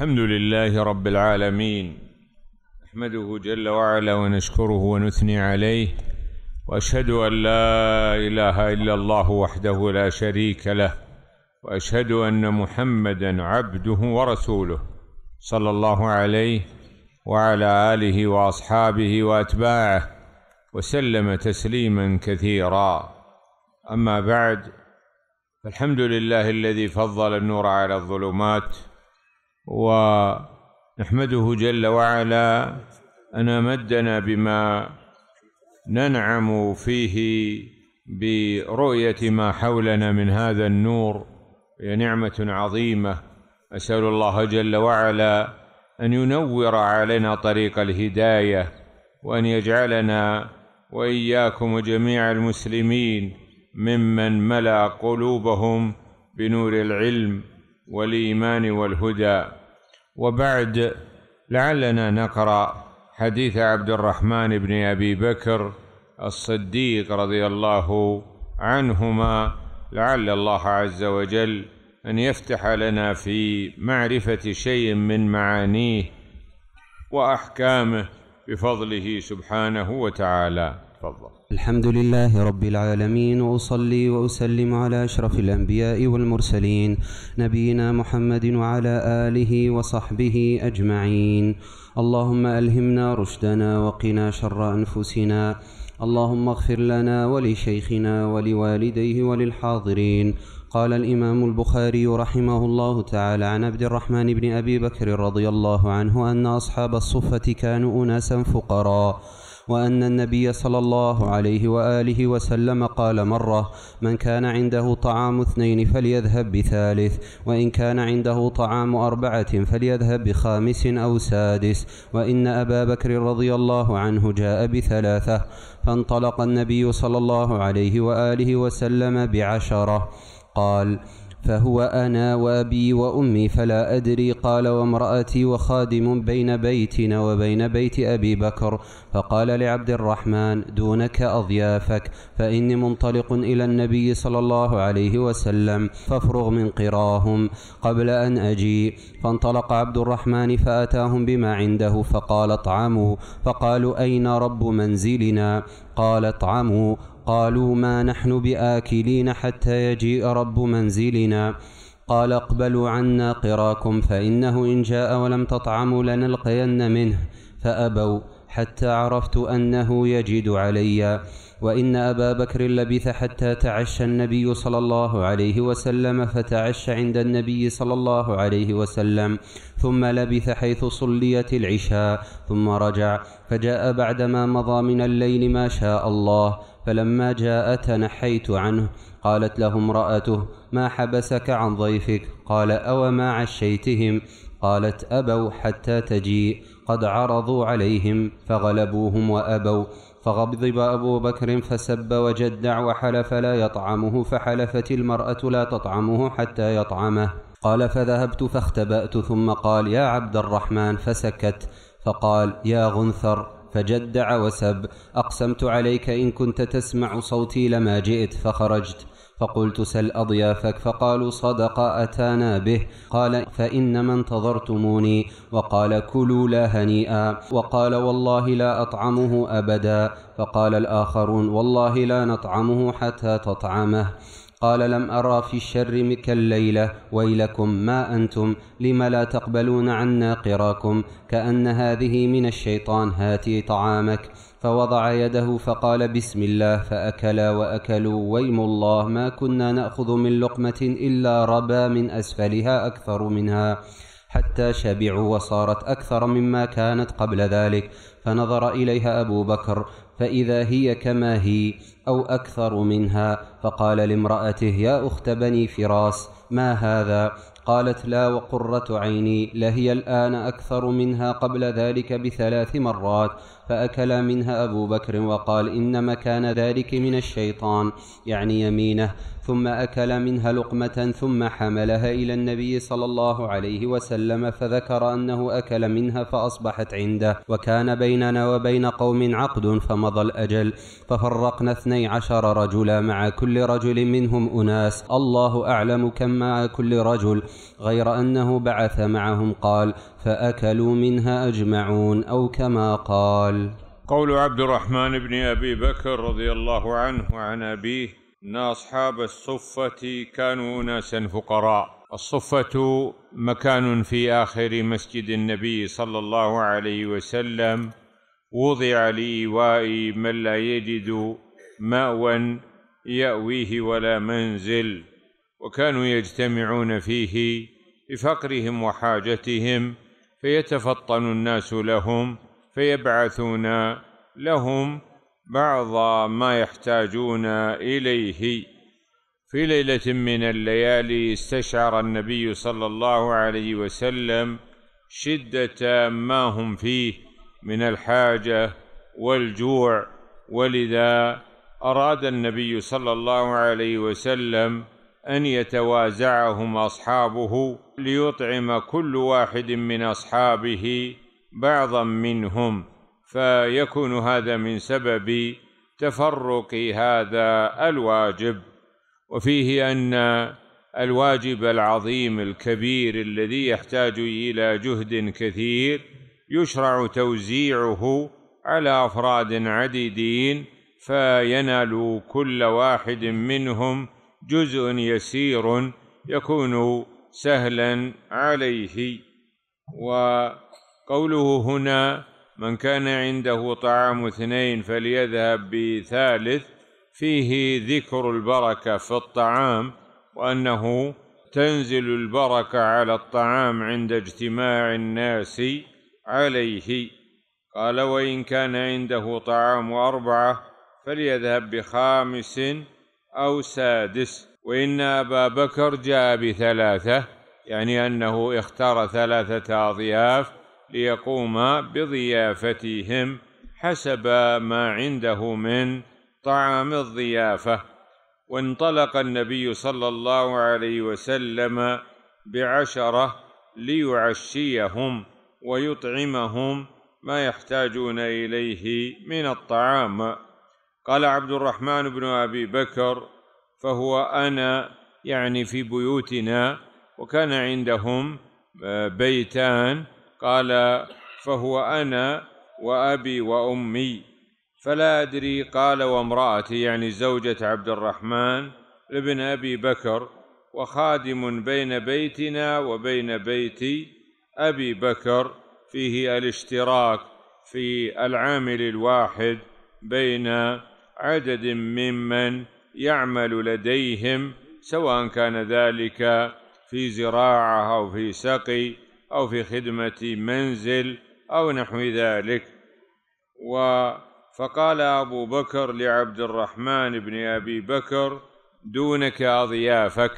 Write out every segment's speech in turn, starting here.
الحمد لله رب العالمين نحمده جل وعلا ونشكره ونثني عليه واشهد ان لا اله الا الله وحده لا شريك له واشهد ان محمدا عبده ورسوله صلى الله عليه وعلى اله واصحابه واتباعه وسلم تسليما كثيرا اما بعد فالحمد لله الذي فضل النور على الظلمات ونحمده جل وعلا أن مدنا بما ننعم فيه برؤية ما حولنا من هذا النور هي نعمة عظيمة أسأل الله جل وعلا أن ينور علينا طريق الهداية وأن يجعلنا وإياكم وجميع المسلمين ممن ملأ قلوبهم بنور العلم والإيمان والهدى وبعد لعلنا نقرا حديث عبد الرحمن بن ابي بكر الصديق رضي الله عنهما لعل الله عز وجل ان يفتح لنا في معرفه شيء من معانيه واحكامه بفضله سبحانه وتعالى تفضل الحمد لله رب العالمين وأصلي وأسلم على أشرف الأنبياء والمرسلين نبينا محمد وعلى آله وصحبه أجمعين اللهم ألهمنا رشدنا وقنا شر أنفسنا اللهم اغفر لنا ولشيخنا ولوالديه وللحاضرين قال الإمام البخاري رحمه الله تعالى عن عبد الرحمن بن أبي بكر رضي الله عنه أن أصحاب الصفة كانوا أناسا فقراء وأن النبي صلى الله عليه وآله وسلم قال مرة من كان عنده طعام اثنين فليذهب بثالث وإن كان عنده طعام أربعة فليذهب بخامس أو سادس وإن أبا بكر رضي الله عنه جاء بثلاثة فانطلق النبي صلى الله عليه وآله وسلم بعشرة قال فهو أنا وأبي وأمي فلا أدري قال وامرأتي وخادم بين بيتنا وبين بيت أبي بكر فقال لعبد الرحمن دونك أضيافك فإني منطلق إلى النبي صلى الله عليه وسلم فافرغ من قراهم قبل أن أجي فانطلق عبد الرحمن فأتاهم بما عنده فقال اطعموا فقالوا أين رب منزلنا قال اطعموا قالوا ما نحن بآكلين حتى يجيء رب منزلنا قال اقبلوا عنا قراكم فإنه إن جاء ولم تطعموا لنلقين منه فأبوا حتى عرفت أنه يجد عليّ وإن أبا بكر لبث حتى تعشى النبي صلى الله عليه وسلم فتعشى عند النبي صلى الله عليه وسلم ثم لبث حيث صليت العشاء ثم رجع فجاء بعدما مضى من الليل ما شاء الله فلما جاء تنحيت عنه قالت له امرأته ما حبسك عن ضيفك قال أوما عشيتهم قالت أبوا حتى تجيء قد عرضوا عليهم فغلبوهم وأبوا فغضب أبو بكر فسب وجدع وحلف لا يطعمه فحلفت المرأة لا تطعمه حتى يطعمه قال فذهبت فاختبأت ثم قال يا عبد الرحمن فسكت فقال يا غنثر فجدع وسب أقسمت عليك إن كنت تسمع صوتي لما جئت فخرجت فقلت سل أضيافك فقالوا صدق أتانا به قال فإنما انتظرتموني وقال كلوا لا هنيئا وقال والله لا أطعمه أبدا فقال الآخرون والله لا نطعمه حتى تطعمه قال لم أرى في الشر مك الليلة ويلكم ما أنتم لم لا تقبلون عنا قراكم كأن هذه من الشيطان هاتي طعامك فوضع يده فقال بسم الله فأكلا وأكلوا ويم الله ما كنا نأخذ من لقمة إلا ربا من أسفلها أكثر منها حتى شبعوا وصارت أكثر مما كانت قبل ذلك فنظر إليها أبو بكر فإذا هي كما هي أو أكثر منها فقال لامرأته يا أخت بني فراس ما هذا قالت لا وقرة عيني لهي الآن أكثر منها قبل ذلك بثلاث مرات فأكل منها أبو بكر وقال إنما كان ذلك من الشيطان يعني يمينه ثم أكل منها لقمة ثم حملها إلى النبي صلى الله عليه وسلم فذكر أنه أكل منها فأصبحت عنده وكان بيننا وبين قوم عقد فمضى الأجل ففرقنا اثني عشر رجلا مع كل رجل منهم أناس الله أعلم كم مع كل رجل غير أنه بعث معهم قال فأكلوا منها أجمعون أو كما قال قول عبد الرحمن بن أبي بكر رضي الله عنه وعن أبيه ان اصحاب الصفه كانوا اناسا فقراء الصفه مكان في اخر مسجد النبي صلى الله عليه وسلم وضع لايواء من لا يجد ماوى ياويه ولا منزل وكانوا يجتمعون فيه لفقرهم وحاجتهم فيتفطن الناس لهم فيبعثون لهم بعض ما يحتاجون اليه في ليله من الليالي استشعر النبي صلى الله عليه وسلم شده ما هم فيه من الحاجه والجوع ولذا اراد النبي صلى الله عليه وسلم ان يتوازعهم اصحابه ليطعم كل واحد من اصحابه بعضا منهم فيكون هذا من سبب تفرق هذا الواجب وفيه ان الواجب العظيم الكبير الذي يحتاج الى جهد كثير يشرع توزيعه على افراد عديدين فينال كل واحد منهم جزء يسير يكون سهلا عليه وقوله هنا من كان عنده طعام اثنين فليذهب بثالث فيه ذكر البركه في الطعام وانه تنزل البركه على الطعام عند اجتماع الناس عليه قال وان كان عنده طعام اربعه فليذهب بخامس او سادس وان ابا بكر جاء بثلاثه يعني انه اختار ثلاثه اضياف ليقوم بضيافتهم حسب ما عنده من طعام الضيافه وانطلق النبي صلى الله عليه وسلم بعشره ليعشيهم ويطعمهم ما يحتاجون اليه من الطعام قال عبد الرحمن بن ابي بكر فهو انا يعني في بيوتنا وكان عندهم بيتان قال فهو انا وابي وامي فلا ادري قال وامراتي يعني زوجه عبد الرحمن ابن ابي بكر وخادم بين بيتنا وبين بيت ابي بكر فيه الاشتراك في العامل الواحد بين عدد ممن يعمل لديهم سواء كان ذلك في زراعه او في سقي أو في خدمة منزل أو نحو ذلك و فقال أبو بكر لعبد الرحمن بن أبي بكر دونك أضيافك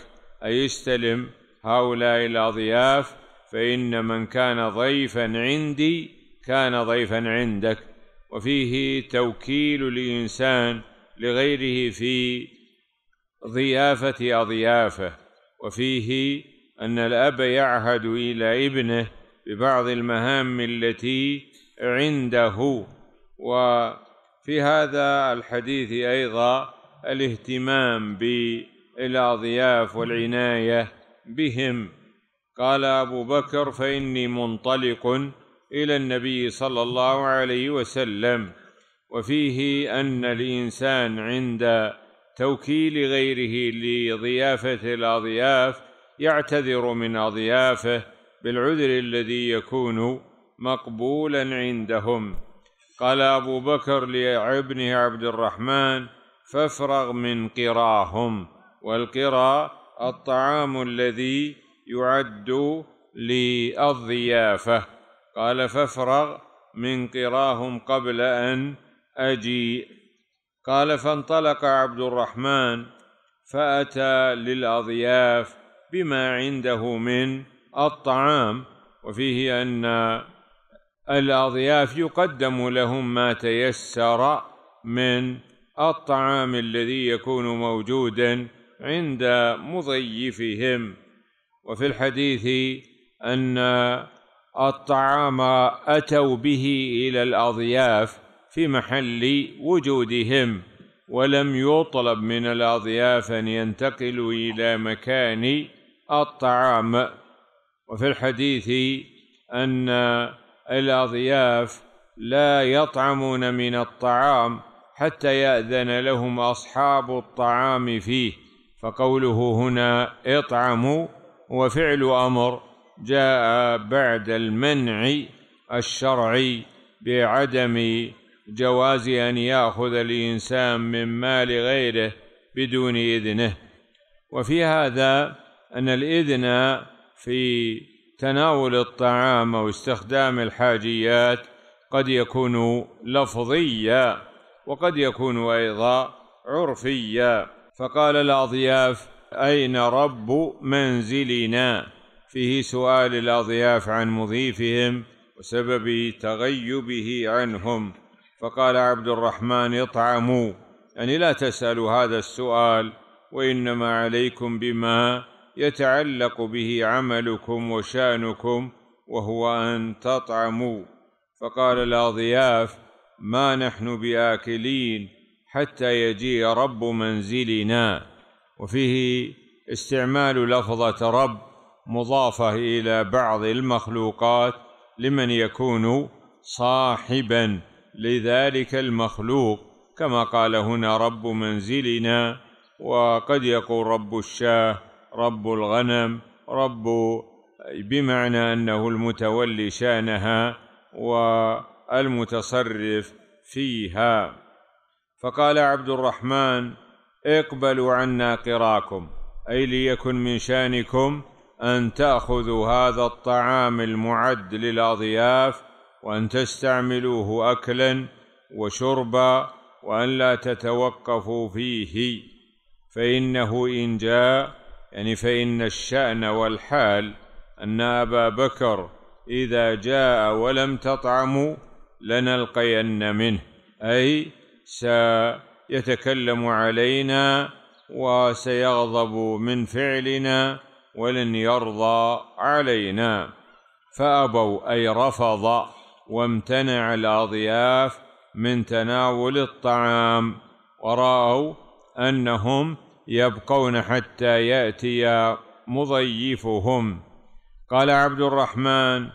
أي استلم هؤلاء الأضياف فإن من كان ضيفا عندي كان ضيفا عندك وفيه توكيل الإنسان لغيره في ضيافة أضيافه وفيه أن الأب يعهد إلى ابنه ببعض المهام التي عنده وفي هذا الحديث أيضا الاهتمام بالأضياف والعناية بهم قال أبو بكر فإني منطلق إلى النبي صلى الله عليه وسلم وفيه أن الإنسان عند توكيل غيره لضيافة الأضياف يعتذر من اضيافه بالعذر الذي يكون مقبولا عندهم قال ابو بكر لابنه عبد الرحمن فافرغ من قراهم والقرى الطعام الذي يعد للضيافه قال فافرغ من قراهم قبل ان اجيء قال فانطلق عبد الرحمن فاتى للاضياف بما عنده من الطعام وفيه ان الاضياف يقدم لهم ما تيسر من الطعام الذي يكون موجودا عند مضيفهم وفي الحديث ان الطعام اتوا به الى الاضياف في محل وجودهم ولم يطلب من الاضياف ان ينتقلوا الى مكان الطعام وفي الحديث أن الأضياف لا يطعمون من الطعام حتى يأذن لهم أصحاب الطعام فيه فقوله هنا اطعموا وفعل أمر جاء بعد المنع الشرعي بعدم جواز أن يأخذ الإنسان من مال غيره بدون إذنه وفي هذا أن الإذن في تناول الطعام أو استخدام الحاجيات قد يكون لفظيا وقد يكون أيضا عرفيا فقال الأضياف أين رب منزلنا فيه سؤال الأضياف عن مضيفهم وسبب تغيبه عنهم فقال عبد الرحمن اطعموا يعني لا تسألوا هذا السؤال وإنما عليكم بما يتعلق به عملكم وشانكم وهو ان تطعموا فقال الاضياف ما نحن باكلين حتى يجيء رب منزلنا وفيه استعمال لفظه رب مضافه الى بعض المخلوقات لمن يكون صاحبا لذلك المخلوق كما قال هنا رب منزلنا وقد يقول رب الشاه رب الغنم رب بمعنى انه المتولي شانها والمتصرف فيها فقال عبد الرحمن اقبلوا عنا قراكم اي ليكن من شانكم ان تاخذوا هذا الطعام المعد للاضياف وان تستعملوه اكلا وشربا وان لا تتوقفوا فيه فانه ان جاء يعني فإن الشأن والحال أن أبا بكر إذا جاء ولم تطعموا لنلقين منه أي سيتكلم علينا وسيغضب من فعلنا ولن يرضى علينا فأبوا أي رفض وامتنع الأضياف من تناول الطعام ورأوا أنهم يبقون حتى ياتي مضيفهم قال عبد الرحمن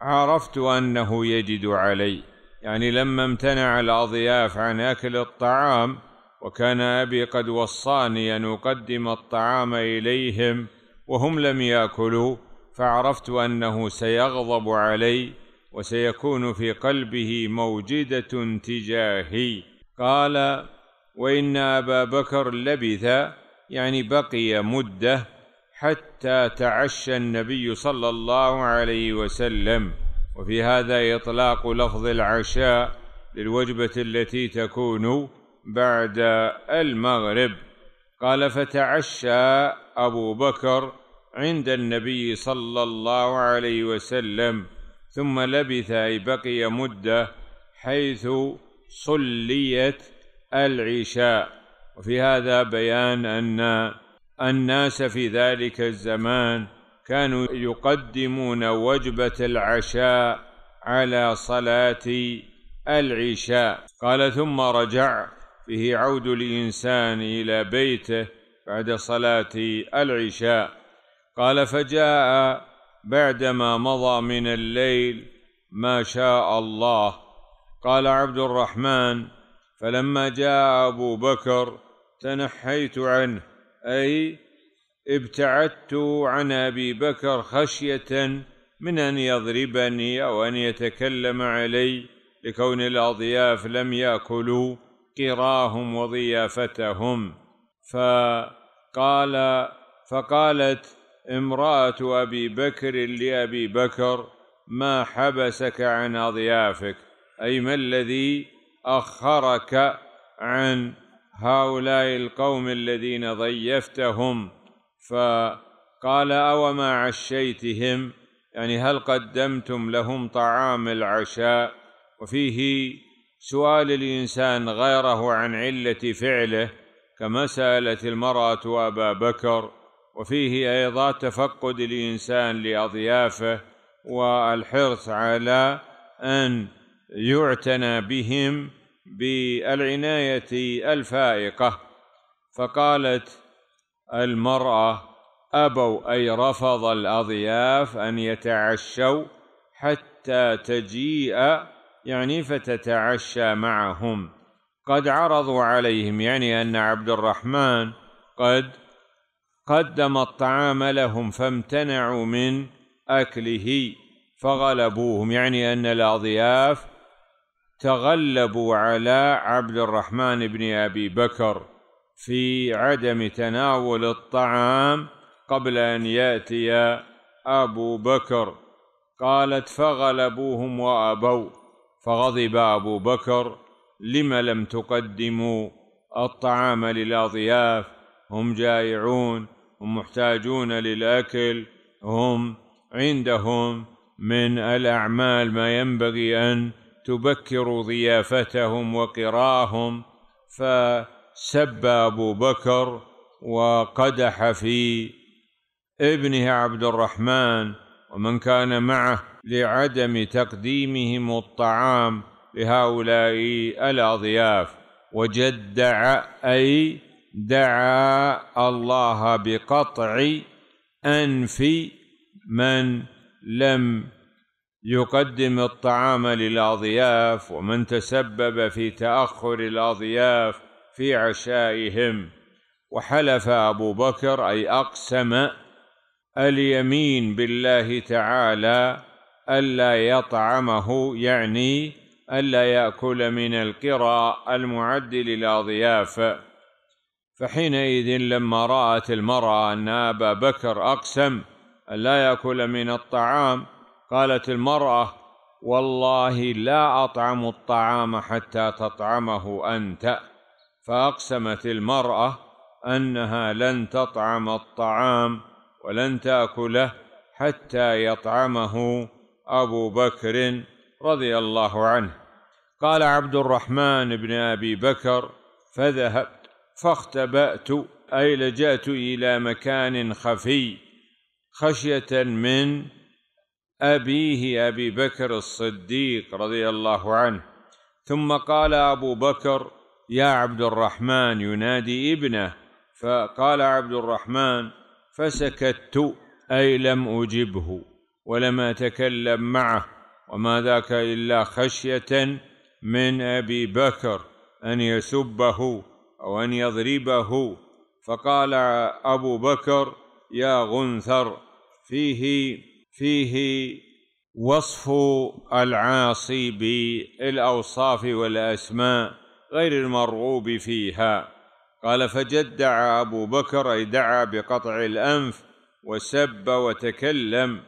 عرفت انه يجد علي يعني لما امتنع الاضياف عن اكل الطعام وكان ابي قد وصاني ان اقدم الطعام اليهم وهم لم ياكلوا فعرفت انه سيغضب علي وسيكون في قلبه موجده تجاهي قال وإن أبا بكر لبث يعني بقي مدة حتى تعشى النبي صلى الله عليه وسلم وفي هذا إطلاق لفظ العشاء للوجبة التي تكون بعد المغرب قال فتعشى أبو بكر عند النبي صلى الله عليه وسلم ثم لبث أي بقي مدة حيث صليت العشاء وفي هذا بيان أن الناس في ذلك الزمان كانوا يقدمون وجبة العشاء على صلاة العشاء قال ثم رجع به عود الإنسان إلى بيته بعد صلاة العشاء قال فجاء بعدما مضى من الليل ما شاء الله قال عبد الرحمن فلما جاء ابو بكر تنحيت عنه اي ابتعدت عن ابي بكر خشيه من ان يضربني او ان يتكلم علي لكون الاضياف لم ياكلوا قراهم وضيافتهم فقال فقالت امراه ابي بكر لابي بكر ما حبسك عن اضيافك اي ما الذي اخرك عن هؤلاء القوم الذين ضيفتهم فقال اوما عشيتهم يعني هل قدمتم لهم طعام العشاء وفيه سؤال الانسان غيره عن عله فعله كما سالت المراه ابا بكر وفيه ايضا تفقد الانسان لاضيافه والحرص على ان يعتنى بهم بالعنايه الفائقه فقالت المراه ابوا اي رفض الاضياف ان يتعشوا حتى تجيء يعني فتتعشى معهم قد عرضوا عليهم يعني ان عبد الرحمن قد قدم الطعام لهم فامتنعوا من اكله فغلبوهم يعني ان الاضياف تغلبوا على عبد الرحمن بن ابي بكر في عدم تناول الطعام قبل ان ياتي ابو بكر قالت فغلبوهم وابوا فغضب ابو بكر لم لم تقدموا الطعام للاضياف هم جائعون هم محتاجون للاكل هم عندهم من الاعمال ما ينبغي ان تبكر ضيافتهم وقراهم فسب ابو بكر وقدح في ابنه عبد الرحمن ومن كان معه لعدم تقديمهم الطعام لهؤلاء الاضياف وجدع اي دعا الله بقطع انف من لم يقدم الطعام للاضياف ومن تسبب في تاخر الاضياف في عشائهم وحلف ابو بكر اي اقسم اليمين بالله تعالى الا يطعمه يعني الا ياكل من القرى المعد للاضياف فحينئذ لما رات المراه ان ابا بكر اقسم الا ياكل من الطعام قالت المرأة والله لا أطعم الطعام حتى تطعمه أنت فأقسمت المرأة أنها لن تطعم الطعام ولن تأكله حتى يطعمه أبو بكر رضي الله عنه قال عبد الرحمن بن أبي بكر فذهبت فاختبأت أي لجأت إلى مكان خفي خشية من أبيه أبي بكر الصديق رضي الله عنه ثم قال أبو بكر يا عبد الرحمن ينادي ابنه فقال عبد الرحمن فسكت أي لم أجبه ولم أتكلم معه وما ذاك إلا خشية من أبي بكر أن يسبه أو أن يضربه فقال أبو بكر يا غنثر فيه فيه وصف العاصي بالاوصاف والاسماء غير المرغوب فيها قال فجدع ابو بكر اي دعا بقطع الانف وسب وتكلم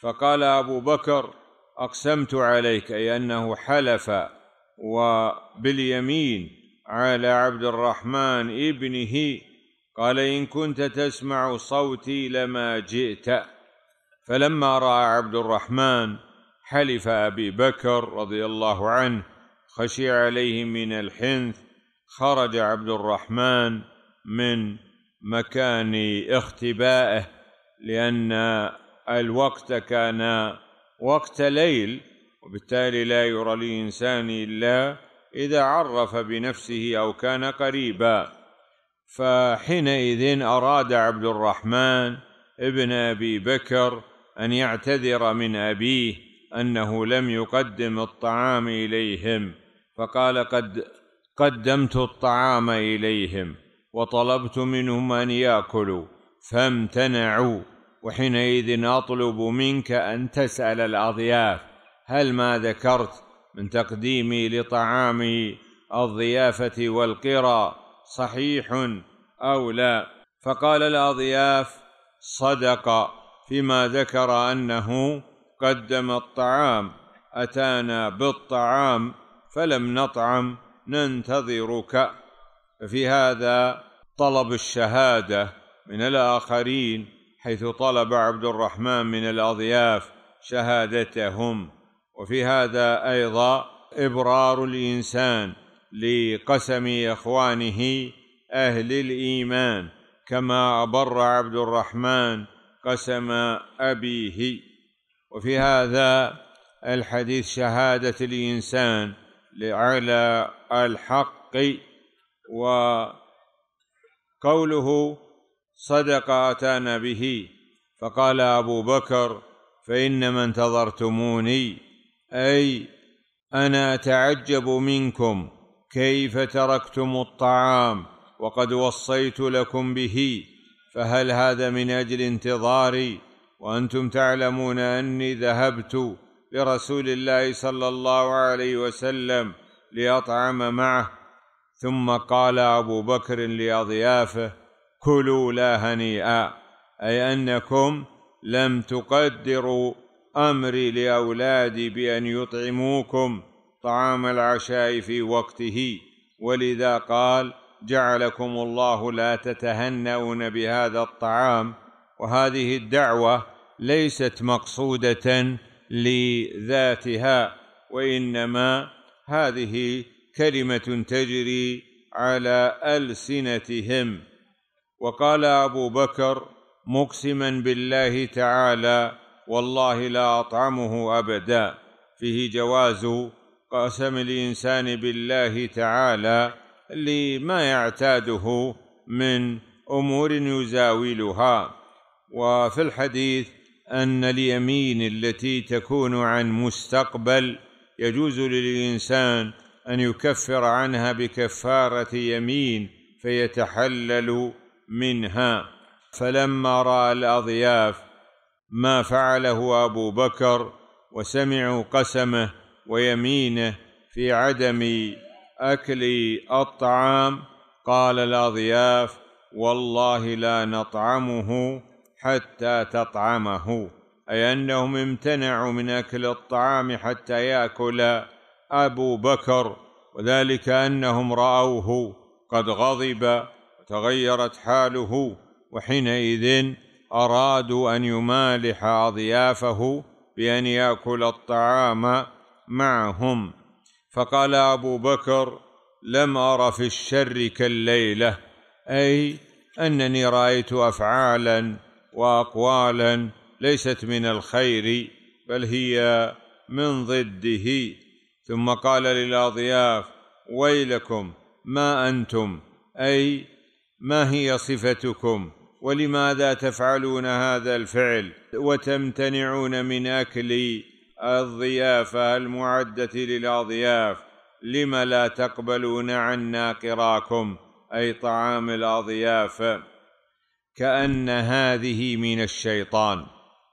فقال ابو بكر اقسمت عليك اي انه حلف وباليمين على عبد الرحمن ابنه قال ان كنت تسمع صوتي لما جئت فلما راى عبد الرحمن حلف ابي بكر رضي الله عنه خشي عليه من الحنث خرج عبد الرحمن من مكان اختبائه لان الوقت كان وقت ليل وبالتالي لا يرى الانسان الا اذا عرف بنفسه او كان قريبا فحينئذ اراد عبد الرحمن ابن ابي بكر ان يعتذر من ابيه انه لم يقدم الطعام اليهم فقال قد قدمت الطعام اليهم وطلبت منهم ان ياكلوا فامتنعوا وحينئذ اطلب منك ان تسال الاضياف هل ما ذكرت من تقديمي لطعامي الضيافه والقرى صحيح او لا فقال الاضياف صدق فيما ذكر انه قدم الطعام اتانا بالطعام فلم نطعم ننتظرك ففي هذا طلب الشهاده من الاخرين حيث طلب عبد الرحمن من الاضياف شهادتهم وفي هذا ايضا ابرار الانسان لقسم اخوانه اهل الايمان كما ابر عبد الرحمن قسم أبيه وفي هذا الحديث شهادة الإنسان على الحق وقوله صدق أتانا به فقال أبو بكر فإنما انتظرتموني أي أنا أتعجب منكم كيف تركتم الطعام وقد وصيت لكم به فهل هذا من اجل انتظاري وانتم تعلمون اني ذهبت لرسول الله صلى الله عليه وسلم ليطعم معه ثم قال ابو بكر لاضيافه كلوا لا هنيئا اي انكم لم تقدروا امري لاولادي بان يطعموكم طعام العشاء في وقته ولذا قال جعلكم الله لا تتهنؤون بهذا الطعام وهذه الدعوه ليست مقصوده لذاتها وانما هذه كلمه تجري على السنتهم وقال ابو بكر مقسما بالله تعالى والله لا اطعمه ابدا فيه جواز قسم الانسان بالله تعالى لما يعتاده من امور يزاولها وفي الحديث ان اليمين التي تكون عن مستقبل يجوز للانسان ان يكفر عنها بكفاره يمين فيتحلل منها فلما راى الاضياف ما فعله ابو بكر وسمعوا قسمه ويمينه في عدم اكل الطعام قال الاضياف والله لا نطعمه حتى تطعمه اي انهم امتنعوا من اكل الطعام حتى ياكل ابو بكر وذلك انهم راوه قد غضب وتغيرت حاله وحينئذ ارادوا ان يمالح اضيافه بان ياكل الطعام معهم فقال ابو بكر لم ار في الشر كالليله اي انني رايت افعالا واقوالا ليست من الخير بل هي من ضده ثم قال للاضياف ويلكم ما انتم اي ما هي صفتكم ولماذا تفعلون هذا الفعل وتمتنعون من اكل الضيافة المعدة للأضياف لم لا تقبلون عنا قراكم أي طعام الأضياف كأن هذه من الشيطان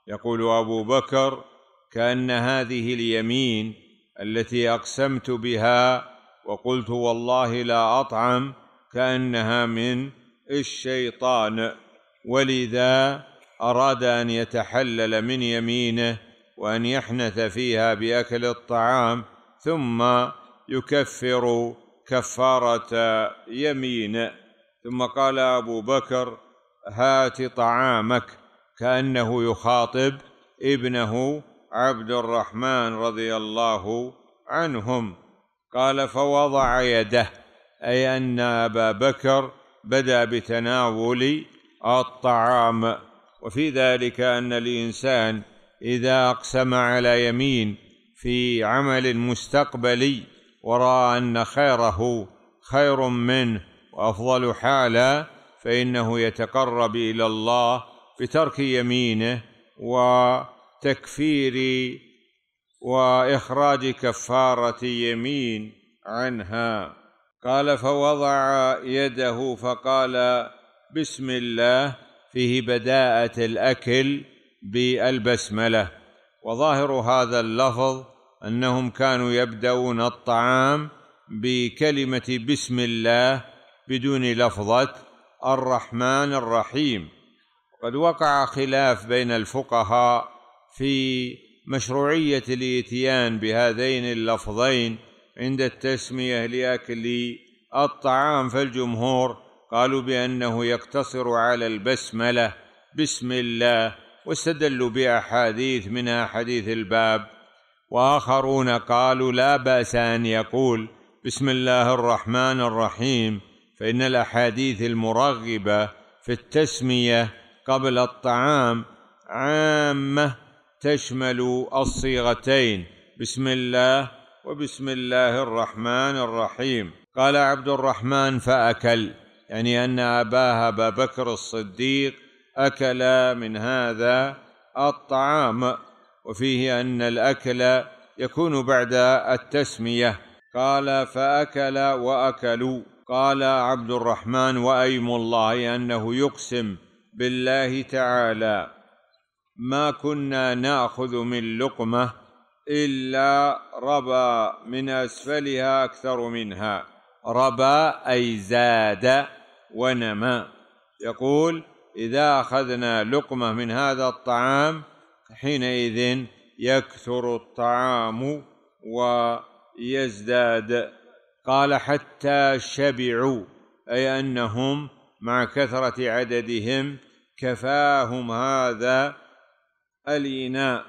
يقول أبو بكر كأن هذه اليمين التي أقسمت بها وقلت والله لا أطعم كأنها من الشيطان ولذا أراد أن يتحلل من يمينه وان يحنث فيها باكل الطعام ثم يكفر كفاره يمين ثم قال ابو بكر هات طعامك كانه يخاطب ابنه عبد الرحمن رضي الله عنهم قال فوضع يده اي ان ابا بكر بدا بتناول الطعام وفي ذلك ان الانسان اذا اقسم على يمين في عمل مستقبلي وراى ان خيره خير منه وافضل حالا فانه يتقرب الى الله بترك يمينه وتكفير واخراج كفاره يمين عنها قال فوضع يده فقال بسم الله فيه بداءه الاكل بالبسمله وظاهر هذا اللفظ انهم كانوا يبداون الطعام بكلمه بسم الله بدون لفظه الرحمن الرحيم قد وقع خلاف بين الفقهاء في مشروعيه الاتيان بهذين اللفظين عند التسميه لاكل الطعام فالجمهور قالوا بانه يقتصر على البسمله بسم الله واستدلوا باحاديث منها حديث الباب واخرون قالوا لا باس ان يقول بسم الله الرحمن الرحيم فان الاحاديث المرغبه في التسميه قبل الطعام عامه تشمل الصيغتين بسم الله وبسم الله الرحمن الرحيم قال عبد الرحمن فاكل يعني ان اباه ابا بكر الصديق اكل من هذا الطعام وفيه ان الاكل يكون بعد التسميه قال فاكل واكلوا قال عبد الرحمن وايم الله انه يقسم بالله تعالى ما كنا ناخذ من لقمه الا ربا من اسفلها اكثر منها ربا اي زاد ونما يقول إذا أخذنا لقمة من هذا الطعام حينئذ يكثر الطعام ويزداد قال حتى شبعوا أي أنهم مع كثرة عددهم كفاهم هذا الإناء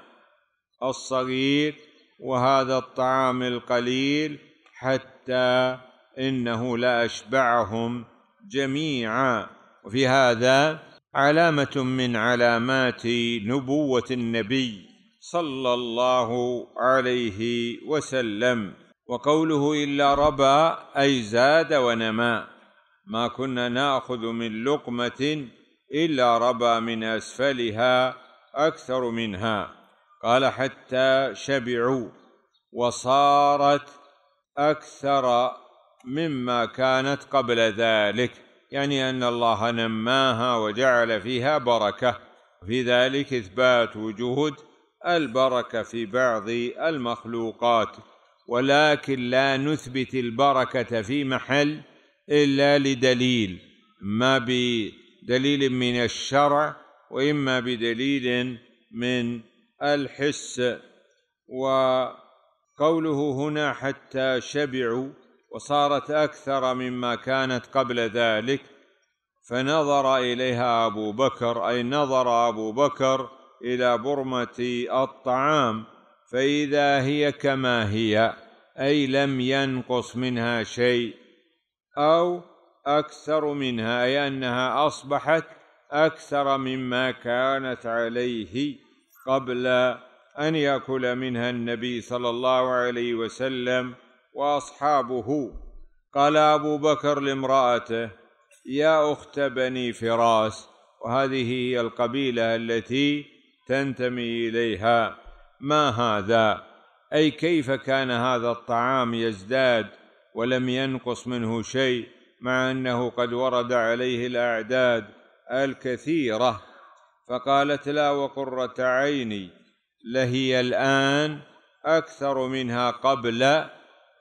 الصغير وهذا الطعام القليل حتى إنه لأشبعهم جميعا وفي هذا علامه من علامات نبوه النبي صلى الله عليه وسلم وقوله الا ربى اي زاد ونما ما كنا ناخذ من لقمه الا ربى من اسفلها اكثر منها قال حتى شبعوا وصارت اكثر مما كانت قبل ذلك يعني أن الله نماها وجعل فيها بركة في ذلك إثبات وجود البركة في بعض المخلوقات ولكن لا نثبت البركة في محل إلا لدليل ما بدليل من الشرع وإما بدليل من الحس وقوله هنا حتى شبعوا وصارت اكثر مما كانت قبل ذلك فنظر اليها ابو بكر اي نظر ابو بكر الى برمه الطعام فاذا هي كما هي اي لم ينقص منها شيء او اكثر منها اي انها اصبحت اكثر مما كانت عليه قبل ان ياكل منها النبي صلى الله عليه وسلم واصحابه قال ابو بكر لامراته يا اخت بني فراس وهذه هي القبيله التي تنتمي اليها ما هذا اي كيف كان هذا الطعام يزداد ولم ينقص منه شيء مع انه قد ورد عليه الاعداد الكثيره فقالت لا وقره عيني لهي الان اكثر منها قبل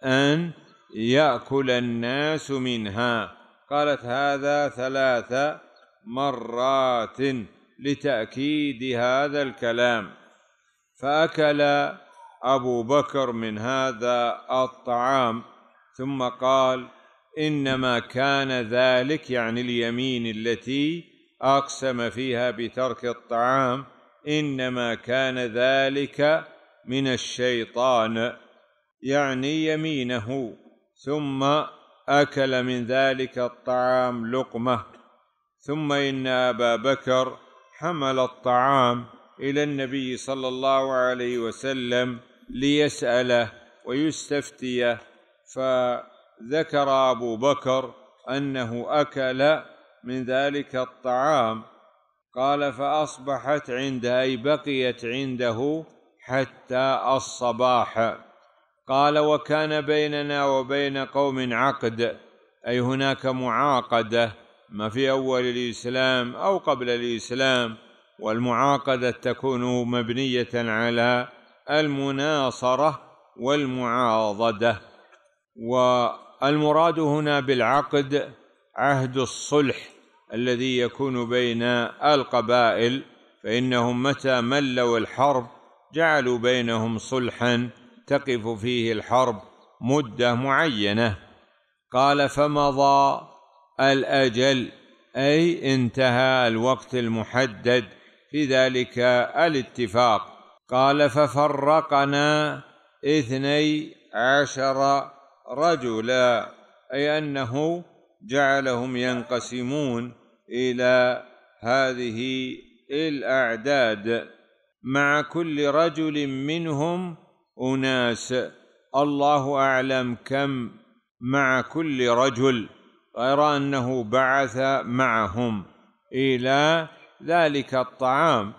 أن يأكل الناس منها قالت هذا ثلاث مرات لتأكيد هذا الكلام فأكل أبو بكر من هذا الطعام ثم قال إنما كان ذلك يعني اليمين التي أقسم فيها بترك الطعام إنما كان ذلك من الشيطان يعني يمينه ثم اكل من ذلك الطعام لقمه ثم ان ابا بكر حمل الطعام الى النبي صلى الله عليه وسلم ليساله ويستفتيه فذكر ابو بكر انه اكل من ذلك الطعام قال فاصبحت عنده اي بقيت عنده حتى الصباح قال وكان بيننا وبين قوم عقد اي هناك معاقده ما في اول الاسلام او قبل الاسلام والمعاقده تكون مبنيه على المناصره والمعاضده والمراد هنا بالعقد عهد الصلح الذي يكون بين القبائل فانهم متى ملوا الحرب جعلوا بينهم صلحا تقف فيه الحرب مده معينه قال فمضى الاجل اي انتهى الوقت المحدد في ذلك الاتفاق قال ففرقنا اثني عشر رجلا اي انه جعلهم ينقسمون الى هذه الاعداد مع كل رجل منهم أناس الله أعلم كم مع كل رجل غير أنه بعث معهم إلى ذلك الطعام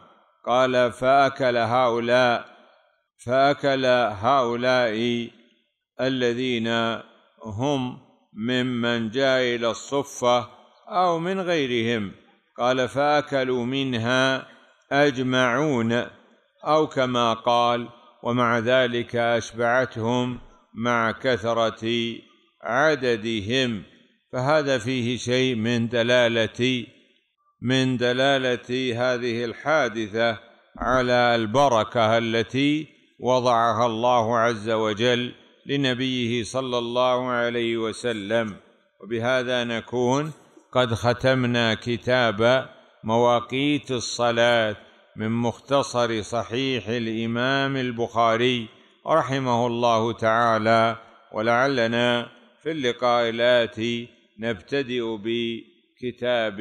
قال فأكل هؤلاء فأكل هؤلاء الذين هم ممن جاء إلى الصفة أو من غيرهم قال فأكلوا منها أجمعون أو كما قال ومع ذلك اشبعتهم مع كثره عددهم فهذا فيه شيء من دلاله من دلاله هذه الحادثه على البركه التي وضعها الله عز وجل لنبيه صلى الله عليه وسلم وبهذا نكون قد ختمنا كتاب مواقيت الصلاه من مختصر صحيح الامام البخاري رحمه الله تعالى ولعلنا في اللقاء الاتي نبتدئ بكتاب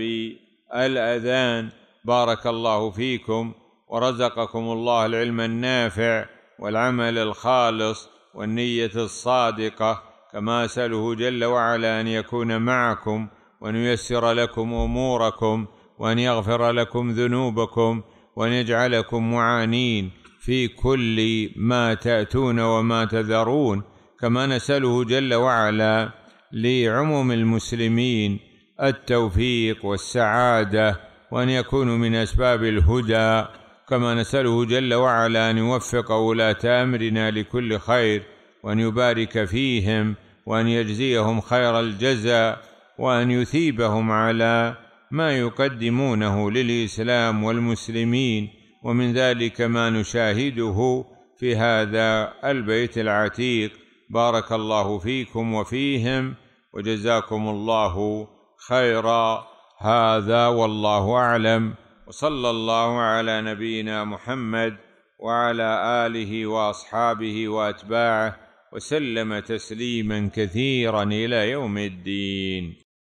الاذان بارك الله فيكم ورزقكم الله العلم النافع والعمل الخالص والنيه الصادقه كما اساله جل وعلا ان يكون معكم وان ييسر لكم اموركم وان يغفر لكم ذنوبكم وأن يجعلكم معانين في كل ما تأتون وما تذرون كما نسأله جل وعلا لعموم المسلمين التوفيق والسعادة وأن يكونوا من أسباب الهدى كما نسأله جل وعلا أن يوفق ولاة أمرنا لكل خير وأن يبارك فيهم وأن يجزيهم خير الجزاء وأن يثيبهم على ما يقدمونه للاسلام والمسلمين ومن ذلك ما نشاهده في هذا البيت العتيق بارك الله فيكم وفيهم وجزاكم الله خيرا هذا والله اعلم وصلى الله على نبينا محمد وعلى اله واصحابه واتباعه وسلم تسليما كثيرا الى يوم الدين